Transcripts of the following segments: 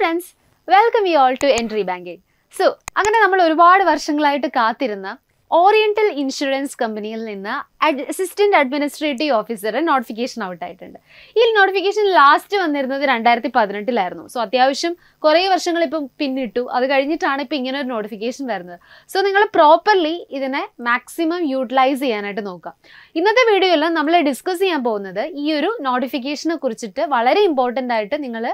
Friends welcome you all to Entri banking so അങ്ങനെ നമ്മൾ ഒരുപാട് വർഷങ്ങളായിട്ട് കാത്തിരുന്ന ഓറിയന്റൽ ഇൻഷുറൻസ് കമ്പനിയിൽ നിന്ന് അസിസ്റ്റന്റ് അഡ്മിനിസ്ട്രേറ്റീവ് ഓഫീസറെ നോട്ടിഫിക്കേഷൻ ഔട്ടായിട്ടുണ്ട് ഈ നോട്ടിഫിക്കേഷൻ ലാസ്റ്റ് വന്നിരുന്നത് രണ്ടായിരത്തി പതിനെട്ടിലായിരുന്നു സോ അത്യാവശ്യം കുറേ വർഷങ്ങൾ ഇപ്പം പിന്നിട്ടു അത് കഴിഞ്ഞിട്ടാണ് ഇപ്പം ഇങ്ങനെ ഒരു നോട്ടിഫിക്കേഷൻ വരുന്നത് സോ നിങ്ങൾ പ്രോപ്പർലി ഇതിനെ മാക്സിമം യൂട്ടിലൈസ് ചെയ്യാനായിട്ട് നോക്കുക ഇന്നത്തെ വീഡിയോയിൽ നമ്മൾ ഡിസ്കസ് ചെയ്യാൻ പോകുന്നത് ഈ ഒരു നോട്ടിഫിക്കേഷനെ കുറിച്ചിട്ട് വളരെ ഇമ്പോർട്ടൻ്റ് ആയിട്ട് നിങ്ങൾ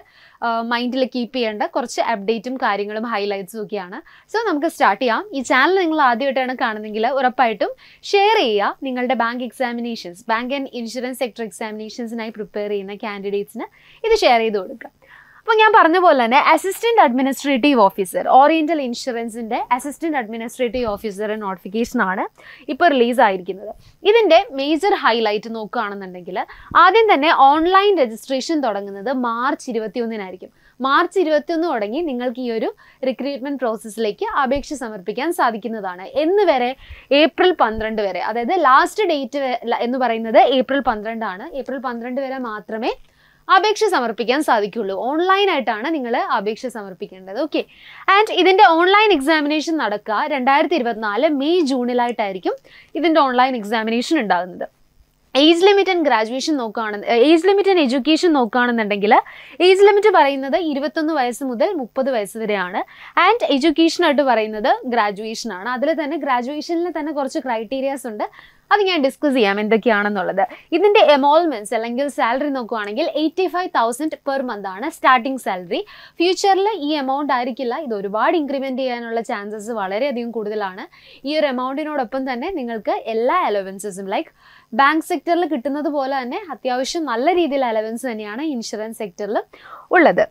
മൈൻഡിൽ കീപ്പ് ചെയ്യേണ്ട കുറച്ച് അപ്ഡേറ്റും കാര്യങ്ങളും ഹൈലൈറ്റ്സും ഒക്കെയാണ് സോ നമുക്ക് സ്റ്റാർട്ട് ചെയ്യാം ഈ ചാനൽ നിങ്ങൾ ആദ്യമായിട്ടാണ് കാണുന്നതെങ്കിൽ ഉറപ്പായിട്ടും ഷെയർ ചെയ്യുക നിങ്ങളുടെ bank examinations bank and insurance sector എക്സാമിനേഷൻസിനായി പ്രിപ്പയർ ചെയ്യുന്ന കാൻഡിഡേറ്റ്സിന് ഇത് ഷെയർ ചെയ്ത് കൊടുക്കുക അപ്പോൾ ഞാൻ പറഞ്ഞ പോലെ തന്നെ അസിസ്റ്റൻറ്റ് അഡ്മിനിസ്ട്രേറ്റീവ് ഓഫീസർ ഓറിയന്റൽ ഇൻഷുറൻസിൻ്റെ അസിസ്റ്റൻറ്റ് അഡ്മിനിസ്ട്രേറ്റീവ് ഓഫീസറുടെ നോട്ടിഫിക്കേഷനാണ് ഇപ്പോൾ റിലീസ് ആയിരിക്കുന്നത് ഇതിൻ്റെ മേജർ ഹൈലൈറ്റ് നോക്കുകയാണെന്നുണ്ടെങ്കിൽ ആദ്യം തന്നെ ഓൺലൈൻ രജിസ്ട്രേഷൻ തുടങ്ങുന്നത് മാർച്ച് ഇരുപത്തിയൊന്നിനായിരിക്കും മാർച്ച് ഒന്ന് തുടങ്ങി നിങ്ങൾക്ക് ഈ ഒരു റിക്രൂട്ട്മെന്റ് പ്രോസസ്സിലേക്ക് അപേക്ഷ സമർപ്പിക്കാൻ സാധിക്കുന്നതാണ് എന്ന് വരെ ഏപ്രിൽ പന്ത്രണ്ട് വരെ അതായത് ലാസ്റ്റ് ഡേറ്റ് എന്ന് പറയുന്നത് ഏപ്രിൽ പന്ത്രണ്ടാണ് ഏപ്രിൽ പന്ത്രണ്ട് വരെ മാത്രമേ അപേക്ഷ സമർപ്പിക്കാൻ സാധിക്കുള്ളൂ ആയിട്ടാണ് നിങ്ങൾ അപേക്ഷ സമർപ്പിക്കേണ്ടത് ഓക്കെ ആൻഡ് ഇതിൻ്റെ ഓൺലൈൻ എക്സാമിനേഷൻ നടക്കുക രണ്ടായിരത്തി ഇരുപത്തിനാല് മെയ് ജൂണിലായിട്ടായിരിക്കും ഇതിൻ്റെ ഓൺലൈൻ എക്സാമിനേഷൻ ഉണ്ടാകുന്നത് ഏജ് ലിമിറ്റ് ആൻഡ് ഗ്രാജുവേഷൻ നോക്കുകയാണെന്ന് ഏജ് ലിമിറ്റ് ആൻഡ് എഡ്യൂക്കേഷൻ നോക്കുകയാണെന്നുണ്ടെങ്കിൽ ഏജ് ലിമിറ്റ് പറയുന്നത് ഇരുപത്തൊന്ന് വയസ്സ് മുതൽ മുപ്പത് വയസ്സ് വരെയാണ് ആൻഡ് എഡ്യൂക്കേഷൻ ആയിട്ട് പറയുന്നത് ഗ്രാജുവേഷൻ ആണ് അതിൽ തന്നെ ഗ്രാജുവേഷനിൽ തന്നെ കുറച്ച് ക്രൈറ്റീരിയാസ് ഉണ്ട് അത് ഞാൻ ഡിസ്കസ് ചെയ്യാം എന്തൊക്കെയാണെന്നുള്ളത് ഇതിൻ്റെ എമോൾമെൻറ്റ്സ് അല്ലെങ്കിൽ സാലറി നോക്കുവാണെങ്കിൽ eighty five thousand per month ആണ് സ്റ്റാർട്ടിംഗ് സാലറി ഫ്യൂച്ചറിൽ ഈ എമൗണ്ട് ആയിരിക്കില്ല ഇത് ഒരുപാട് ഇൻക്രിമെൻ്റ് ചെയ്യാനുള്ള ചാൻസസ് വളരെയധികം കൂടുതലാണ് ഈ ഒരു എമൗണ്ടിനോടൊപ്പം തന്നെ നിങ്ങൾക്ക് എല്ലാ അലവൻസസും ലൈക്ക് ബാങ്ക് സെക്ടറിൽ കിട്ടുന്നത് പോലെ തന്നെ അത്യാവശ്യം നല്ല രീതിയിൽ അലവൻസ് തന്നെയാണ് ഇൻഷുറൻസ് സെക്ടറിൽ ഉള്ളത്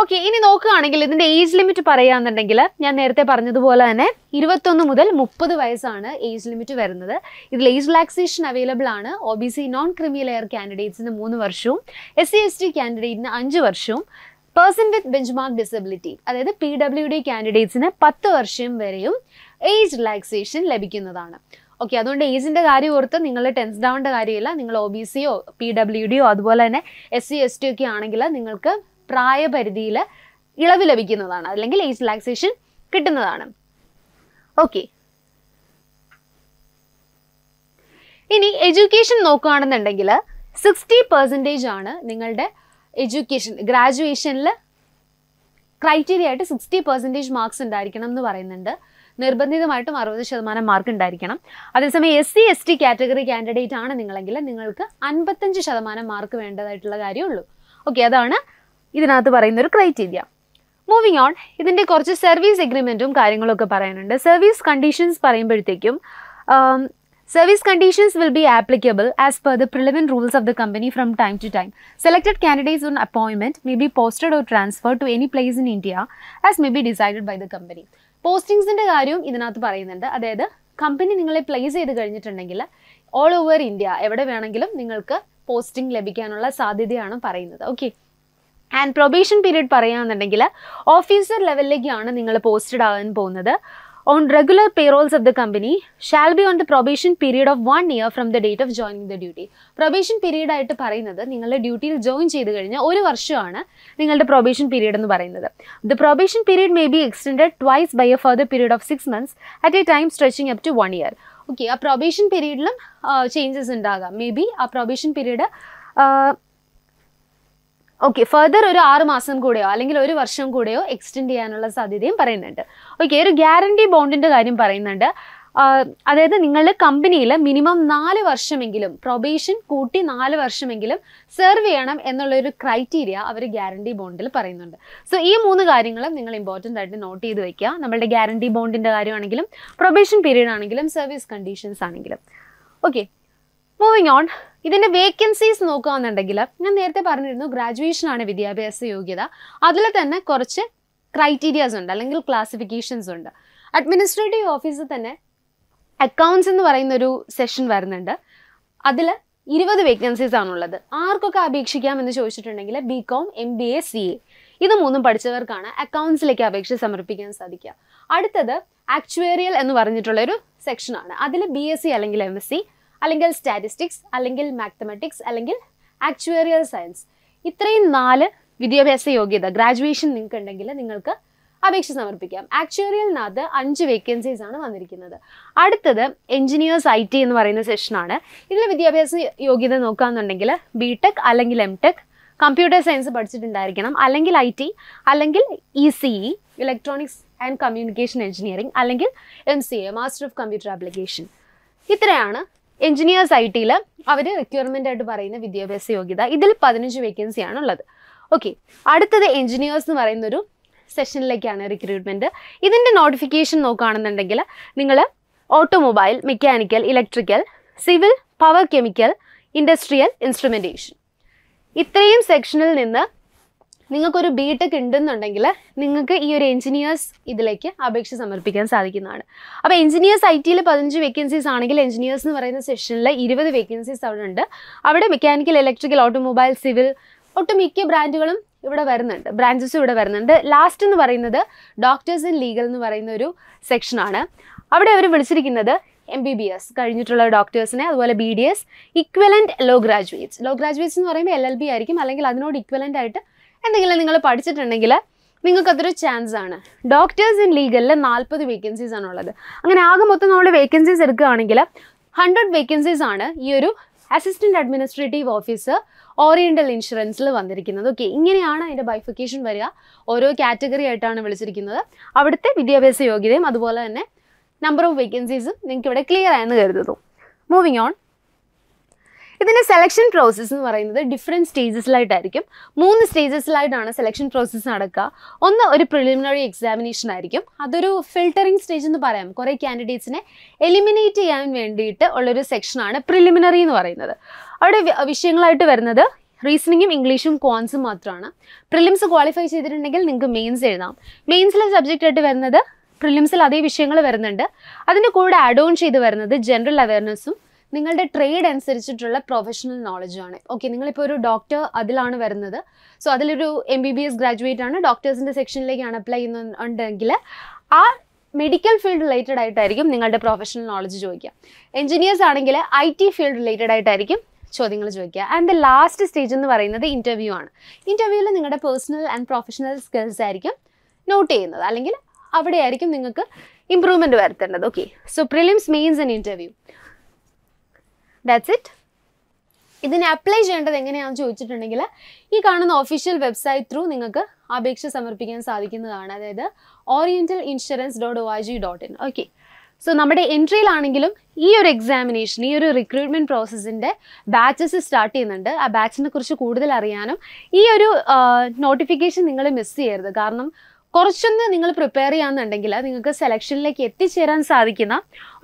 ഓക്കെ ഇനി നോക്കുകയാണെങ്കിൽ ഇതിൻ്റെ ഏജ് ലിമിറ്റ് പറയുകയാണെന്നുണ്ടെങ്കിൽ ഞാൻ നേരത്തെ പറഞ്ഞതുപോലെ തന്നെ ഇരുപത്തൊന്ന് മുതൽ മുപ്പത് വയസ്സാണ് ഏജ് ലിമിറ്റ് വരുന്നത് ഇതിൽ ഏജ് റിലാക്സേഷൻ അവൈലബിൾ ആണ് O B C non creamy layer കാൻഡിഡേറ്റ്സിന് മൂന്ന് വർഷവും എസ് സി എസ് ടി കാൻഡിഡേറ്റിന് അഞ്ച് വർഷവും person with benchmark disability അതായത് പി ഡബ്ല്യു ഡി കാൻഡിഡേറ്റ്സിന് പത്ത് വർഷം വരെയും ഏജ് റിലാക്സേഷൻ ലഭിക്കുന്നതാണ് ഓക്കെ അതുകൊണ്ട് ഏജിന്റെ കാര്യം ഓർത്ത് നിങ്ങൾ ടെൻസ് ഡൗണിന്റെ കാര്യമില്ല നിങ്ങൾ ഒ ബി സിയോ പി ഡബ്ല്യു ഡിയോ അതുപോലെ തന്നെ എസ് സി എസ് ടി ഒക്കെ ആണെങ്കിൽ നിങ്ങൾക്ക് പ്രായപരിധിയിൽ ഇളവ് ലഭിക്കുന്നതാണ് അല്ലെങ്കിൽ ഏജ് റിലാക്സേഷൻ കിട്ടുന്നതാണ് ഓക്കെ ഇനി എഡ്യൂക്കേഷൻ നോക്കുകയാണെന്നുണ്ടെങ്കിൽ സിക്സ്റ്റി പെർസെൻറ്റേജ് ആണ് നിങ്ങളുടെ എഡ്യൂക്കേഷൻ ഗ്രാജുവേഷനിൽ ക്രൈറ്റീരിയ ആയിട്ട് സിക്സ്റ്റി പെർസെൻറ്റേജ് മാർക്സ് ഉണ്ടായിരിക്കണം എന്ന് പറയുന്നുണ്ട് നിർബന്ധിതമായിട്ടും അറുപത് ശതമാനം മാർക്ക് ഉണ്ടായിരിക്കണം അതേസമയം S C S T category candidate ആണ് നിങ്ങളെങ്കിൽ നിങ്ങൾക്ക് അൻപത്തഞ്ച് ശതമാനം മാർക്ക് വേണ്ടതായിട്ടുള്ള കാര്യമുള്ളൂ ഓക്കെ അതാണ് ഇതിനകത്ത് പറയുന്ന ഒരു ക്രൈറ്റീരിയ മൂവിങ് ഓൺ ഇതിന്റെ കുറച്ച് സർവീസ് എഗ്രിമെൻറ്റും കാര്യങ്ങളും ഒക്കെ പറയാനുണ്ട് സർവീസ് കണ്ടീഷൻസ് പറയുമ്പോഴത്തേക്കും service conditions will be applicable as per the prevailing rules of the company from time to time selected candidates on appointment may be posted or transfer to any place in India as may be decided by the company പോസ്റ്റിങ്സിൻ്റെ കാര്യവും ഇതിനകത്ത് പറയുന്നുണ്ട് അതായത് company നിങ്ങളെ place ചെയ്ത് കഴിഞ്ഞിട്ടുണ്ടെങ്കിൽ all over India എവിടെ വേണമെങ്കിലും നിങ്ങൾക്ക് പോസ്റ്റിംഗ് ലഭിക്കാനുള്ള സാധ്യതയാണ് പറയുന്നത് ഓക്കെ ആൻഡ് പ്രൊബേഷൻ പീരീഡ് പറയുകയാണെന്നുണ്ടെങ്കിൽ ഓഫീസർ ലെവലിലേക്കാണ് നിങ്ങൾ പോസ്റ്റഡ് ആകാൻ പോകുന്നത് on regular payrolls of the company shall be on the probation period of one year from the date of joining the duty. Probation period ആയിട്ട് പറയുന്നത് നിങ്ങളുടെ ഡ്യൂട്ടിയിൽ ജോയിൻ ചെയ്ത് കഴിഞ്ഞാൽ ഒരു വർഷമാണ് നിങ്ങളുടെ പ്രൊബേഷൻ പീരീഡ് എന്ന് പറയുന്നത് the probation period may be extended twice by a further period of six months at a time stretching up to one year okay ആ പ്രൊബേഷൻ പീരീഡിലും ചേഞ്ചസ് ഉണ്ടാകാം മേ ബി ആ പ്രൊബേഷൻ പീരീഡ് ഓക്കെ ഫർദർ ഒരു ആറ് മാസം കൂടെയോ അല്ലെങ്കിൽ ഒരു വർഷം കൂടെയോ എക്സ്റ്റെൻഡ് ചെയ്യാനുള്ള സാധ്യതയും പറയുന്നുണ്ട് ഓക്കെ ഒരു ഗ്യാരണ്ടി ബോണ്ടിന്റെ കാര്യം പറയുന്നുണ്ട് അതായത് നിങ്ങളുടെ കമ്പനിയിൽ മിനിമം നാല് വർഷമെങ്കിലും പ്രൊബേഷൻ കൂട്ടി നാല് വർഷമെങ്കിലും സെർവ് ചെയ്യണം എന്നുള്ളൊരു ക്രൈറ്റീരിയ അവർ ഗ്യാരണ്ടി ബോണ്ടിൽ പറയുന്നുണ്ട് സോ ഈ മൂന്ന് കാര്യങ്ങളും നിങ്ങൾ ഇമ്പോർട്ടൻ്റ് ആയിട്ട് നോട്ട് ചെയ്ത് വെക്കുക നമ്മളുടെ ഗ്യാരണ്ടി ബോണ്ടിൻ്റെ കാര്യമാണെങ്കിലും പ്രൊബേഷൻ പീരീഡ് ആണെങ്കിലും സർവീസ് കണ്ടീഷൻസ് ആണെങ്കിലും ഓക്കെ മൂവിങ് ഓൺ ഇതിന്റെ വേക്കൻസീസ് നോക്കുകയാണെന്നുണ്ടെങ്കിൽ ഞാൻ നേരത്തെ പറഞ്ഞിരുന്നു ആണ് വിദ്യാഭ്യാസ യോഗ്യത അതിൽ തന്നെ കുറച്ച് ക്രൈറ്റീരിയാസ് ഉണ്ട് അല്ലെങ്കിൽ ക്ലാസിഫിക്കേഷൻസ് ഉണ്ട് അഡ്മിനിസ്ട്രേറ്റീവ് ഓഫീസിൽ തന്നെ അക്കൗണ്ട്സ് എന്ന് പറയുന്ന ഒരു സെഷൻ വരുന്നുണ്ട് അതിൽ ഇരുപത് വേക്കൻസീസ് ആണുള്ളത് ആർക്കൊക്കെ അപേക്ഷിക്കാം എന്ന് ചോദിച്ചിട്ടുണ്ടെങ്കിൽ B com M B A C A ഇത് മൂന്നും പഠിച്ചവർക്കാണ് അക്കൗണ്ട്സിലേക്ക് അപേക്ഷ സമർപ്പിക്കാൻ സാധിക്കുക അടുത്തത് ആക്ച്വേറിയൽ എന്ന് പറഞ്ഞിട്ടുള്ള ഒരു സെക്ഷനാണ് അതിൽ ബി എസ് സി അല്ലെങ്കിൽ എം എസ് സി അല്ലെങ്കിൽ സ്റ്റാറ്റിസ്റ്റിക്സ് അല്ലെങ്കിൽ മാത്തമാറ്റിക്സ് അല്ലെങ്കിൽ ആക്ച്വേറിയൽ സയൻസ് ഇത്രയും നാല് വിദ്യാഭ്യാസ യോഗ്യത ഗ്രാജുവേഷൻ നിങ്ങൾക്ക് ഉണ്ടെങ്കിൽ നിങ്ങൾക്ക് അപേക്ഷ സമർപ്പിക്കാം ആക്ച്വറിയലിനകത്ത് അഞ്ച് വേക്കൻസീസ് ആണ് വന്നിരിക്കുന്നത് അടുത്തത് എഞ്ചിനീയേഴ്സ് ഐ ടി എന്ന് പറയുന്ന സെഷനാണ് ഇതിൽ വിദ്യാഭ്യാസ യോഗ്യത നോക്കുകയെന്നുണ്ടെങ്കിൽ ബി ടെക് അല്ലെങ്കിൽ എം ടെക് കമ്പ്യൂട്ടർ സയൻസ് പഠിച്ചിട്ടുണ്ടായിരിക്കണം അല്ലെങ്കിൽ ഐ ടി അല്ലെങ്കിൽ E C E electronics and communication engineering അല്ലെങ്കിൽ M C A master of computer application ഇത്രയാണ് എഞ്ചിനീയേഴ്സ് ഐ ടിയിൽ അവർ റിക്യൂർമെൻ്റ് ആയിട്ട് പറയുന്ന വിദ്യാഭ്യാസ യോഗ്യത ഇതിൽ പതിനഞ്ച് വേക്കൻസി ആണുള്ളത് ഓക്കെ അടുത്തത് എഞ്ചിനീയേഴ്സ് എന്ന് പറയുന്നൊരു സെഷനിലേക്കാണ് റിക്രൂട്ട്മെൻറ്റ് ഇതിൻ്റെ നോട്ടിഫിക്കേഷൻ നോക്കുകയാണെന്നുണ്ടെങ്കിൽ നിങ്ങൾ automobile mechanical electrical civil power chemical industrial instrumentation ഇത്രയും സെക്ഷനിൽ നിന്ന് നിങ്ങൾക്കൊരു ബി ടെക് ഉണ്ടെന്നുണ്ടെങ്കിൽ നിങ്ങൾക്ക് ഈ ഒരു എഞ്ചിനീയേഴ്സ് ഇതിലേക്ക് അപേക്ഷ സമർപ്പിക്കാൻ സാധിക്കുന്നതാണ് അപ്പോൾ എഞ്ചിനീയേഴ്സ് ഐ ടിയിൽ പതിനഞ്ച് വേക്കൻസീസ് ആണെങ്കിൽ എഞ്ചിനീയേഴ്സ് എന്ന് പറയുന്ന സെഷനിൽ ഇരുപത് വേക്കൻസീസ് അവിടെ ഉണ്ട് അവിടെ മെക്കാനിക്കൽ ഇലക്ട്രിക്കൽ ഓട്ടോമൊബൈൽ സിവിൽ ഒട്ടുമിക്ക ബ്രാൻഡുകളും ഇവിടെ വരുന്നുണ്ട് ബ്രാഞ്ചസും ഇവിടെ വരുന്നുണ്ട് ലാസ്റ്റ് എന്ന് പറയുന്നത് ഡോക്ടേഴ്സ് ഇൻ ലീഗൽ എന്ന് പറയുന്ന ഒരു സെക്ഷനാണ് അവിടെ അവർ വിളിച്ചിരിക്കുന്നത് എം ബി ബി എസ് കഴിഞ്ഞിട്ടുള്ള ഡോക്ടേഴ്സിനെ അതുപോലെ B D S equivalent law graduates law graduates എന്ന് പറയുമ്പോൾ എൽ എൽ ബി ആയിരിക്കും അല്ലെങ്കിൽ അതിനോട് ഇക്വലൻ്റ് ആയിട്ട് എന്തെങ്കിലും നിങ്ങൾ പഠിച്ചിട്ടുണ്ടെങ്കിൽ നിങ്ങൾക്കതൊരു ചാൻസ് ആണ് ഡോക്ടേഴ്സ് ഇൻ ലീഗലിൽ നാൽപ്പത് വേക്കൻസീസ് ആണുള്ളത് അങ്ങനെ ആകെ മൊത്തം നമ്മൾ വേക്കൻസീസ് എടുക്കുകയാണെങ്കിൽ ഹൺഡ്രഡ് വേക്കൻസീസ് ആണ് ഈ ഒരു അസിസ്റ്റൻറ്റ് അഡ്മിനിസ്ട്രേറ്റീവ് ഓഫീസർ ഓറിയൻ്റൽ ഇൻഷുറൻസിൽ വന്നിരിക്കുന്നത് ഓക്കെ ഇങ്ങനെയാണ് അതിൻ്റെ ബൈഫിക്കേഷൻ വരിക ഓരോ കാറ്റഗറി ആയിട്ടാണ് വിളിച്ചിരിക്കുന്നത് അവിടുത്തെ വിദ്യാഭ്യാസ യോഗ്യതയും അതുപോലെ തന്നെ നമ്പർ ഓഫ് വേക്കൻസീസും നിങ്ങൾക്ക് ഇവിടെ ക്ലിയർ ആയെന്ന് കരുതുന്നു മൂവിങ് ഓൺ ഇതിൻ്റെ സെലക്ഷൻ പ്രോസസ്സ് എന്ന് പറയുന്നത് ഡിഫറെൻറ്റ് സ്റ്റേജസിലായിട്ടായിരിക്കും മൂന്ന് സ്റ്റേജസിലായിട്ടാണ് സെലക്ഷൻ പ്രോസസ്സ് നടക്കുക ഒന്ന് ഒരു പ്രിലിമിനറി എക്സാമിനേഷൻ ആയിരിക്കും അതൊരു ഫിൽട്ടറിംഗ് സ്റ്റേജ് എന്ന് പറയാം കുറേ കാൻഡിഡേറ്റ്സിനെ എലിമിനേറ്റ് ചെയ്യാൻ വേണ്ടിയിട്ട് ഉള്ളൊരു സെക്ഷനാണ് പ്രിലിമിനറി എന്ന് പറയുന്നത് അവിടെ വിഷയങ്ങളായിട്ട് വരുന്നത് റീസണിങ്ങും ഇംഗ്ലീഷും കോൺസും മാത്രമാണ് പ്രിലിംസ് ക്വാളിഫൈ ചെയ്തിട്ടുണ്ടെങ്കിൽ നിങ്ങൾക്ക് മെയിൻസ് എഴുതാം മെയിൻസിലെ സബ്ജക്റ്റ് ആയിട്ട് വരുന്നത് പ്രിലിംസിൽ അതേ വിഷയങ്ങൾ വരുന്നുണ്ട് അതിൻ്റെ കൂടെ ആഡ് ഓൺ ചെയ്ത് വരുന്നത് ജനറൽ അവയർനെസ്സും നിങ്ങളുടെ ട്രേഡ് അനുസരിച്ചിട്ടുള്ള പ്രൊഫഷണൽ നോളജാണ് ഓക്കെ നിങ്ങളിപ്പോൾ ഒരു ഡോക്ടർ അതിലാണ് വരുന്നത് സോ അതിലൊരു M B B S graduate ആണ് ഡോക്ടേഴ്സിൻ്റെ സെക്ഷനിലേക്കാണ് അപ്ലൈ ചെയ്യുന്നുണ്ടെങ്കിൽ ആ മെഡിക്കൽ ഫീൽഡ് റിലേറ്റഡ് ആയിട്ടായിരിക്കും നിങ്ങളുടെ പ്രൊഫഷണൽ നോളജ് ചോദിക്കുക എഞ്ചിനീയേഴ്സ് ആണെങ്കിൽ ഐ ടി ഫീൽഡ് റിലേറ്റഡ് ആയിട്ടായിരിക്കും ചോദ്യങ്ങൾ ചോദിക്കുക ആൻഡ് ദ ലാസ്റ്റ് സ്റ്റേജ് എന്ന് പറയുന്നത് ഇൻ്റർവ്യൂ ആണ് ഇൻ്റർവ്യൂവിൽ നിങ്ങളുടെ പേഴ്സണൽ ആൻഡ് പ്രൊഫഷണൽ സ്കിൽസ് ആയിരിക്കും നോട്ട് ചെയ്യുന്നത് അല്ലെങ്കിൽ അവിടെയായിരിക്കും നിങ്ങൾക്ക് ഇമ്പ്രൂവ്മെൻറ്റ് വരുത്തേണ്ടത് okay so prelims mains and interview that's it ഇതിനെ അപ്ലൈ ചെയ്യേണ്ടത് എങ്ങനെയാണെന്ന് ചോദിച്ചിട്ടുണ്ടെങ്കിൽ ഈ കാണുന്ന ഒഫീഷ്യൽ വെബ്സൈറ്റ് ത്രൂ നിങ്ങൾക്ക് അപേക്ഷ സമർപ്പിക്കാൻ സാധിക്കുന്നതാണ് അതായത് oriental insurance dot O G dot in okay so നമ്മുടെ എൻട്രിയിലാണെങ്കിലും ഈ ഒരു എക്സാമിനേഷൻ ഈ ഒരു റിക്രൂട്ട്മെൻറ്റ് പ്രോസസ്സിൻ്റെ ബാച്ചസ് സ്റ്റാർട്ട് ചെയ്യുന്നുണ്ട് ആ ബാച്ചിനെ കുറിച്ച് കൂടുതൽ അറിയാനും ഈ ഒരു നോട്ടിഫിക്കേഷൻ നിങ്ങൾ മിസ് ചെയ്യരുത് കാരണം കുറച്ചൊന്ന് നിങ്ങൾ പ്രിപ്പയർ ചെയ്യാന്നുണ്ടെങ്കിൽ നിങ്ങൾക്ക് സെലക്ഷനിലേക്ക് എത്തിച്ചേരാൻ സാധിക്കുന്ന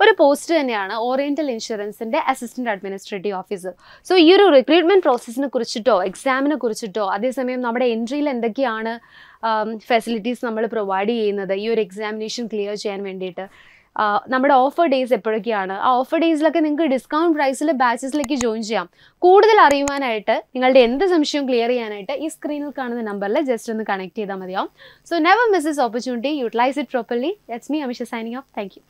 ഒരു പോസ്റ്റ് തന്നെയാണ് ഓറിയന്റൽ ഇൻഷുറൻസിന്റെ അസിസ്റ്റന്റ് അഡ്മിനിസ്ട്രേറ്റീവ് ഓഫീസർ സോ ഈ ഒരു റിക്രൂട്ട്മെന്റ് പ്രോസസ്സിനെ കുറിച്ചിട്ടോ എക്സാമിനെ കുറിച്ചിട്ടോ അതേസമയം നമ്മുടെ എൻട്രിയിൽ എന്തൊക്കെയാണ് ഫെസിലിറ്റീസ് നമ്മൾ പ്രൊവൈഡ് ചെയ്യുന്നത് ഈ ഒരു എക്സാമിനേഷൻ ക്ലിയർ ചെയ്യാൻ വേണ്ടിയിട്ട് നമ്മുടെ ഓഫർ ഡേയ്സ് എപ്പോഴൊക്കെയാണ് ആ ഓഫർ ഡേയ്സിലൊക്കെ നിങ്ങൾക്ക് ഡിസ്കൗണ്ട് പ്രൈസിൽ ബാച്ചസിലേക്ക് ജോയിൻ ചെയ്യാം കൂടുതൽ അറിയുവാനായിട്ട് നിങ്ങളുടെ എന്ത് സംശയവും ക്ലിയർ ചെയ്യാനായിട്ട് ഈ സ്ക്രീനിൽ കാണുന്ന നമ്പറിൽ ജസ്റ്റ് ഒന്ന് കണക്ട് ചെയ്താൽ മതിയാവും so never miss this opportunity utilise it properly let's me Amisha signing off thank U